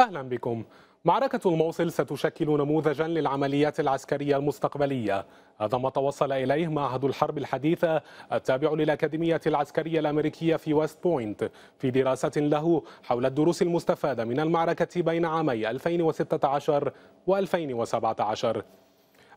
أهلا بكم معركة الموصل ستشكل نموذجا للعمليات العسكرية المستقبلية هذا ما توصل إليه معهد الحرب الحديثة التابع للأكاديمية العسكرية الأمريكية في ويست بوينت في دراسة له حول الدروس المستفادة من المعركة بين عامي 2016 و 2017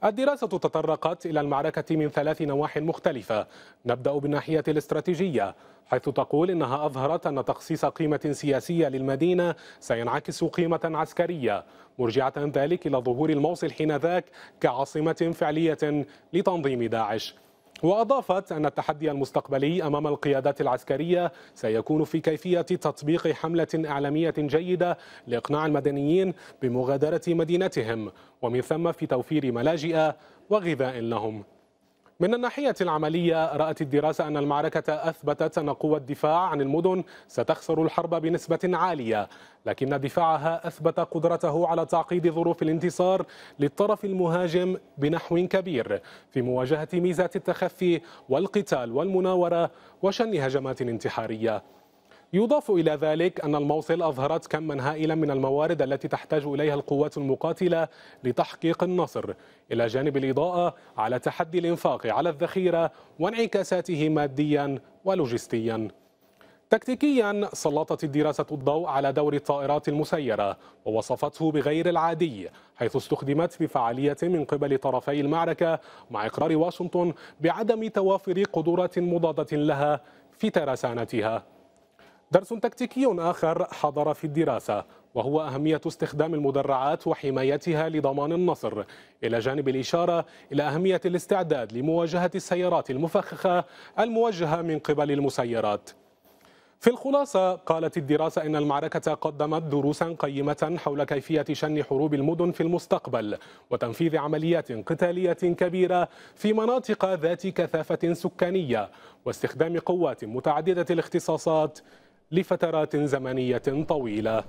الدراسة تطرقت إلى المعركة من ثلاث نواح مختلفة نبدأ بالناحية الاستراتيجية حيث تقول إنها أظهرت أن تخصيص قيمة سياسية للمدينة سينعكس قيمة عسكرية مرجعة ذلك إلى ظهور الموصل حينذاك كعاصمة فعلية لتنظيم داعش وأضافت أن التحدي المستقبلي أمام القيادات العسكرية سيكون في كيفية تطبيق حملة إعلامية جيدة لإقناع المدنيين بمغادرة مدينتهم ومن ثم في توفير ملاجئ وغذاء لهم من الناحية العملية رأت الدراسة أن المعركة أثبتت أن قوى الدفاع عن المدن ستخسر الحرب بنسبة عالية لكن دفاعها أثبت قدرته على تعقيد ظروف الانتصار للطرف المهاجم بنحو كبير في مواجهة ميزات التخفي والقتال والمناورة وشن هجمات انتحارية يضاف إلى ذلك أن الموصل أظهرت كما هائلا من الموارد التي تحتاج إليها القوات المقاتلة لتحقيق النصر إلى جانب الإضاءة على تحدي الإنفاق على الذخيرة وانعكاساته ماديا ولوجستيا تكتيكيا سلطت الدراسة الضوء على دور الطائرات المسيرة ووصفته بغير العادي حيث استخدمت بفعالية من قبل طرفي المعركة مع إقرار واشنطن بعدم توافر قدرات مضادة لها في ترسانتها درس تكتيكي آخر حضر في الدراسة وهو أهمية استخدام المدرعات وحمايتها لضمان النصر إلى جانب الإشارة إلى أهمية الاستعداد لمواجهة السيارات المفخخة الموجهة من قبل المسيرات في الخلاصة قالت الدراسة إن المعركة قدمت دروسا قيمة حول كيفية شن حروب المدن في المستقبل وتنفيذ عمليات قتالية كبيرة في مناطق ذات كثافة سكانية واستخدام قوات متعددة الاختصاصات لفترات زمنية طويلة